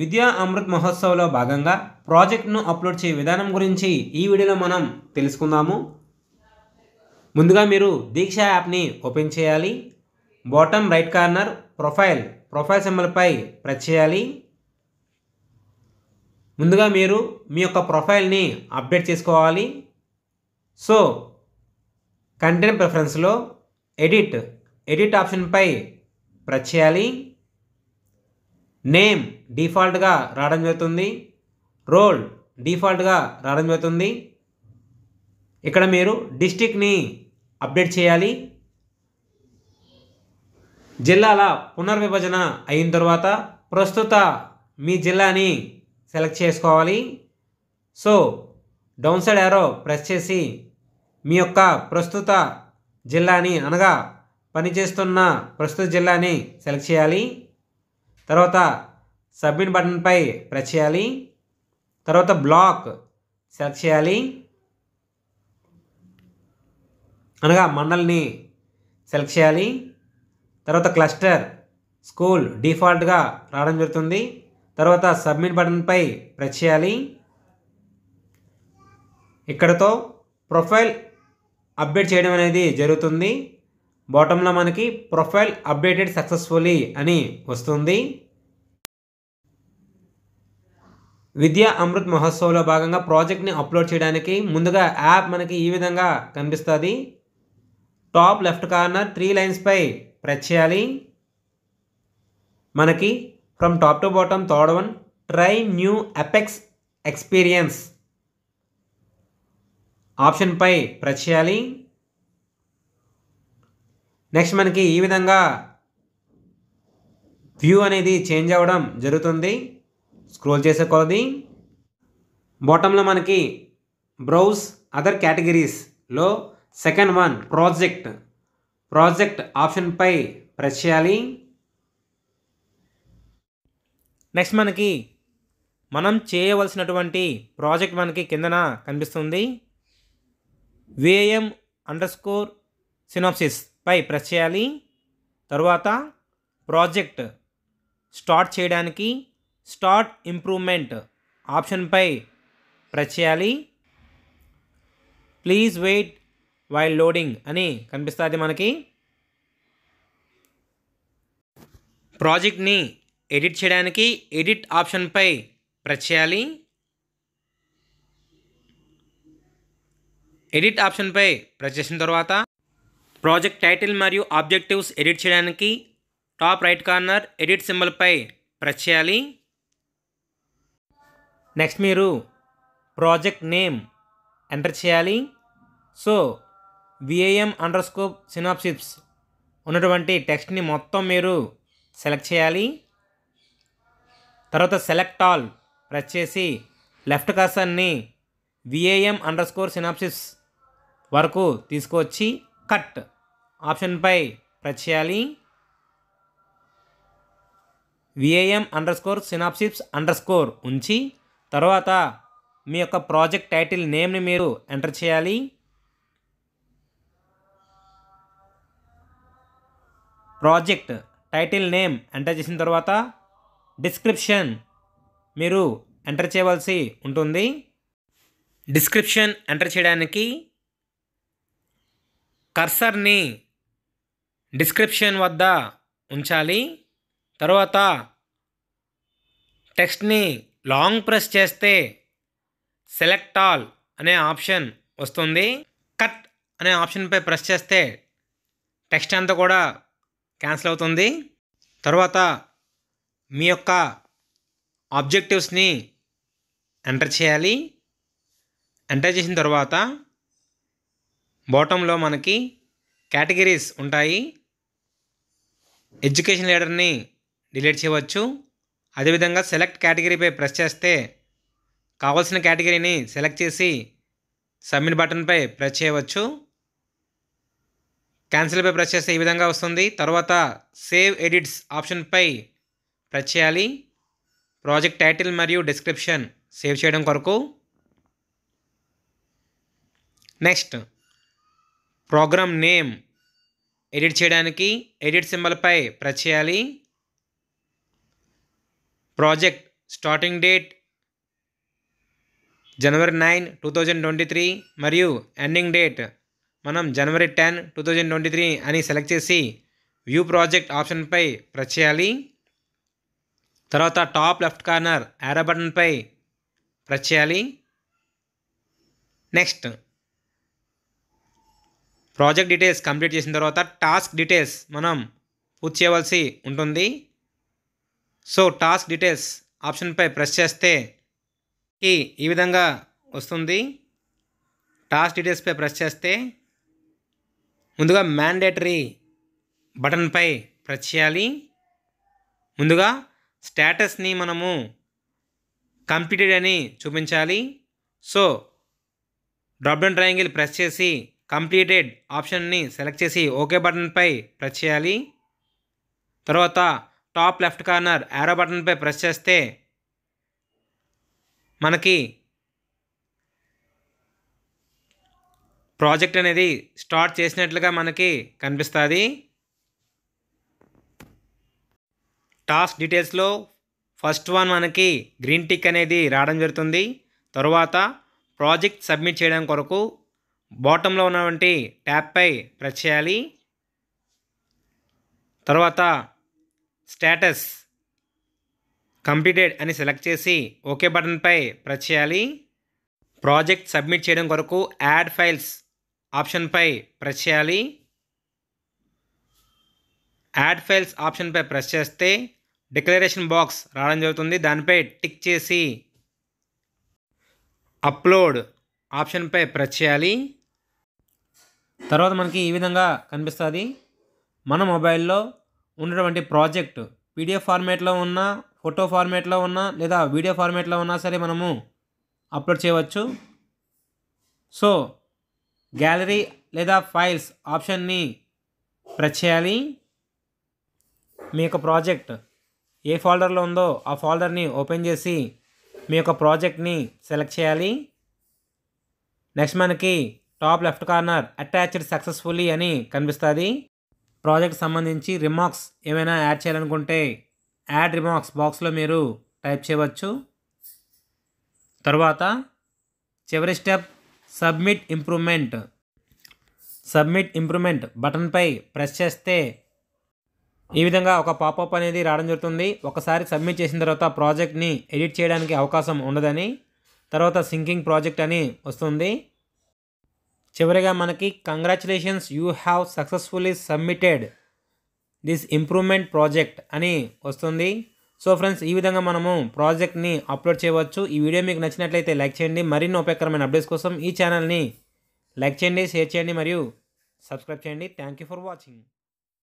విద్యా అమృత్ మహోత్సవ్లో భాగంగా ప్రాజెక్ట్ను అప్లోడ్ చేయ విధానం గురించి ఈ వీడియోలో మనం తెలుసుకుందాము ముందుగా మీరు దీక్ష యాప్ని ఓపెన్ చేయాలి bottom right corner profile profile సింబల్పై ప్రెస్ చేయాలి ముందుగా మీరు మీ యొక్క ప్రొఫైల్ని అప్డేట్ చేసుకోవాలి సో కంటెంట్ ప్రిఫరెన్స్లో ఎడిట్ ఎడిట్ ఆప్షన్పై ప్రెస్ చేయాలి నేమ్ డిఫాల్ట్గా రావడం జరుగుతుంది రోల్ డిఫాల్ట్గా రావడం జరుగుతుంది ఇక్కడ మీరు డిస్టిక్ని అప్డేట్ చేయాలి జిల్లాల పునర్విభజన అయిన తర్వాత ప్రస్తుత మీ జిల్లాని సెలెక్ట్ చేసుకోవాలి so down side arrow press చేసి మీ యొక్క ప్రస్తుత జిల్లాని అనగా పనిచేస్తున్న ప్రస్తుత జిల్లాని సెలెక్ట్ చేయాలి తర్వాత సబ్మిట్ బటన్పై ప్రెస్ చేయాలి తర్వాత బ్లాక్ సెలెక్ట్ చేయాలి అనగా మండల్ని సెలెక్ట్ చేయాలి తర్వాత క్లస్టర్ స్కూల్ డిఫాల్ట్గా రావడం జరుగుతుంది తర్వాత సబ్మిట్ బటన్పై ప్రెస్ చేయాలి ఇక్కడతో ప్రొఫైల్ అప్డేట్ చేయడం అనేది జరుగుతుంది బాటంలో మనకి ప్రొఫైల్ అప్డేటెడ్ సక్సెస్ఫుల్లీ అని వస్తుంది విద్యా అమృత్ మహోత్సవంలో భాగంగా ప్రాజెక్ట్ని అప్లోడ్ చేయడానికి ముందుగా యాప్ మనకి ఈ విధంగా కనిపిస్తుంది టాప్ లెఫ్ట్ కార్నర్ త్రీ లైన్స్పై ప్రెస్ చేయాలి మనకి from top to bottom third one try new apex experience ఆప్షన్పై ప్రెస్ చేయాలి నెక్స్ట్ మనకి ఈ విధంగా వ్యూ అనేది చేంజ్ అవ్వడం జరుగుతుంది స్క్రోల్ చేసే కొలది బాటంలో మనకి బ్రౌజ్ అదర్ కేటగిరీస్లో సెకండ్ వన్ ప్రాజెక్ట్ ప్రాజెక్ట్ ఆప్షన్పై ప్రెస్ చేయాలి నెక్స్ట్ మనకి మనం చేయవలసినటువంటి ప్రాజెక్ట్ మనకి కిందన కనిపిస్తుంది విఏఎం అండర్ స్కోర్ సినాప్సిస్ పై ప్రెస్ చేయాలి తరువాత ప్రాజెక్ట్ స్టార్ట్ చేయడానికి స్టార్ట్ ఇంప్రూవ్మెంట్ ఆప్షన్పై ప్రెస్ చేయాలి ప్లీజ్ వెయిట్ వైల్ లోడింగ్ అని కనిపిస్తుంది మనకి ప్రాజెక్ట్ని ఎడిట్ చేయడానికి ఎడిట్ ఆప్షన్పై ప్రెస్ చేయాలి ఎడిట్ ఆప్షన్పై ప్రెస్ చేసిన తర్వాత ప్రాజెక్ట్ టైటిల్ మరియు ఆబ్జెక్టివ్స్ ఎడిట్ చేయడానికి టాప్ రైట్ కార్నర్ ఎడిట్ సింబల్పై ప్రెస్ చేయాలి నెక్స్ట్ మీరు ప్రాజెక్ట్ నేమ్ ఎంటర్ చేయాలి so VAM underscore synopsis ఉన్నటువంటి టెక్స్ట్ని మొత్తం మీరు సెలెక్ట్ చేయాలి తర్వాత సెలెక్ట్ ఆల్ ప్రెస్ చేసి లెఫ్ట్ కాసన్ని విఏఎం అండర్ స్కోర్ సినాప్సిస్ వరకు తీసుకువచ్చి కట్ ఆప్షన్పై ప్రెస్ చేయాలి VAM underscore synopsis underscore ఉంచి తర్వాత మీ యొక్క ప్రాజెక్ట్ టైటిల్ నేమ్ని మీరు ఎంటర్ చేయాలి ప్రాజెక్ట్ టైటిల్ నేమ్ ఎంటర్ చేసిన తర్వాత డిస్క్రిప్షన్ మీరు ఎంటర్ చేయవలసి ఉంటుంది డిస్క్రిప్షన్ ఎంటర్ చేయడానికి కర్సర్ని డిస్క్రిప్షన్ వద్ద ఉంచాలి తర్వాత టెక్స్ట్ని లాంగ్ ప్రెస్ చేస్తే సెలెక్ట్ ఆల్ అనే ఆప్షన్ వస్తుంది కట్ అనే ఆప్షన్పై ప్రెస్ చేస్తే టెక్స్ట్ అంతా కూడా క్యాన్సిల్ అవుతుంది తర్వాత మీ యొక్క ఆబ్జెక్టివ్స్ని ఎంటర్ చేయాలి ఎంటర్ చేసిన తర్వాత బాటంలో మనకి కేటగిరీస్ ఉంటాయి ఎడ్యుకేషన్ లీడర్ని డిలీట్ చేయవచ్చు అదేవిధంగా సెలెక్ట్ కేటగిరీపై ప్రెస్ చేస్తే కావాల్సిన కేటగిరీని సెలెక్ట్ చేసి సబ్మిట్ బటన్పై ప్రెస్ చేయవచ్చు క్యాన్సిల్పై ప్రెస్ చేస్తే ఈ విధంగా వస్తుంది తర్వాత సేవ్ ఎడిట్స్ ఆప్షన్పై ప్రెస్ చేయాలి ప్రాజెక్ట్ టైటిల్ మరియు డిస్క్రిప్షన్ సేవ్ చేయడం కొరకు నెక్స్ట్ ప్రోగ్రామ్ నేమ్ ఎడిట్ చేయడానికి ఎడిట్ సింబల్పై ప్రెస్ చేయాలి ప్రాజెక్ట్ స్టార్టింగ్ డేట్ జనవరి nine two thousand twenty three మరియు ఎండింగ్ డేట్ మనం జనవరి ten two thousand twenty three అని సెలెక్ట్ చేసి వ్యూ ప్రాజెక్ట్ ఆప్షన్పై ప్రెస్ చేయాలి తర్వాత టాప్ లెఫ్ట్ కార్నర్ యారో బటన్పై ప్రెస్ చేయాలి నెక్స్ట్ ప్రాజెక్ట్ డీటెయిల్స్ కంప్లీట్ చేసిన తర్వాత టాస్క్ డీటెయిల్స్ మనం పూర్తి చేయవలసి ఉంటుంది సో టాస్క్ డీటెయిల్స్ ఆప్షన్పై ప్రెస్ చేస్తే ఈ విధంగా వస్తుంది టాస్క్ డీటెయిల్స్పై ప్రెస్ చేస్తే ముందుగా మ్యాండేటరీ బటన్పై ప్రెస్ చేయాలి ముందుగా స్టేటస్ని మనము కంప్లీటెడ్ అని చూపించాలి so drop down down triangle press చేసి కంప్లీటెడ్ ఆప్షన్ని సెలెక్ట్ చేసి ఓకే బటన్పై ప్రెస్ చేయాలి తర్వాత టాప్ లెఫ్ట్ కార్నర్ యారో బటన్పై ప్రెస్ చేస్తే మనకి ప్రాజెక్ట్ అనేది స్టార్ట్ చేసినట్లుగా మనకి కనిపిస్తుంది టాస్క్ డీటెయిల్స్లో ఫస్ట్ వన్ మనకి గ్రీన్ టిక్ అనేది రావడం జరుగుతుంది తర్వాత ప్రాజెక్ట్ సబ్మిట్ చేయడం కొరకు బాటంలో ఉన్నటువంటి ట్యాప్పై ప్రెస్ చేయాలి తర్వాత స్టేటస్ కంప్లీటెడ్ అని సెలెక్ట్ చేసి ఓకే బటన్పై ప్రెస్ చేయాలి ప్రాజెక్ట్ సబ్మిట్ చేయడం కొరకు యాడ్ ఫైల్స్ ఆప్షన్పై ప్రెస్ చేయాలి యాడ్ ఫైల్స్ ఆప్షన్పై ప్రెస్ చేస్తే డిక్లరేషన్ బాక్స్ రావడం జరుగుతుంది దానిపై టిక్ చేసి అప్లోడ్ ఆప్షన్పై ప్రెస్ చేయాలి తర్వాత మనకి ఈ విధంగా కనిపిస్తుంది మన మొబైల్లో ఉన్నటువంటి ప్రాజెక్ట్ పీడిఎఫ్ ఫార్మేట్లో ఉన్న ఫోటో ఫార్మేట్లో ఉన్న లేదా వీడియో ఫార్మేట్లో ఉన్నా సరే మనము అప్లోడ్ చేయవచ్చు సో గ్యాలరీ లేదా ఫైల్స్ ఆప్షన్ని ప్రెస్ చేయాలి మీ యొక్క ప్రాజెక్ట్ ఏ ఫోల్డర్లో ఉందో ఆ ఫోల్డర్ని ఓపెన్ చేసి మీ యొక్క ప్రాజెక్ట్ని సెలెక్ట్ చేయాలి నెక్స్ట్ మనకి top left corner attached successfully అని కనిపిస్తుంది ప్రాజెక్ట్ సంబంధించి రిమార్క్స్ ఏమైనా యాడ్ చేయాలనుకుంటే యాడ్ రిమార్క్స్ బాక్స్లో మీరు టైప్ చేయవచ్చు తర్వాత చివరి step submit improvement submit improvement బటన్పై ప్రెస్ చేస్తే ఈ విధంగా ఒక పాపప్ అనేది రావడం జరుగుతుంది ఒకసారి సబ్మిట్ చేసిన తర్వాత ప్రాజెక్ట్ని ఎడిట్ చేయడానికి అవకాశం ఉండదని తర్వాత సింకింగ్ ప్రాజెక్ట్ అని వస్తుంది చివరిగా మనకి congratulations you have successfully submitted this improvement project అని వస్తుంది సో ఫ్రెండ్స్ ఈ విధంగా మనము ప్రాజెక్ట్ని అప్లోడ్ చేయవచ్చు ఈ వీడియో మీకు నచ్చినట్లయితే లైక్ చేయండి మరిన్ని ఉపయోగకరమైన అప్డేట్స్ కోసం ఈ ఛానల్ని లైక్ చేయండి షేర్ చేయండి మరియు సబ్స్క్రైబ్ చేయండి థ్యాంక్ యూ ఫర్ వాచింగ్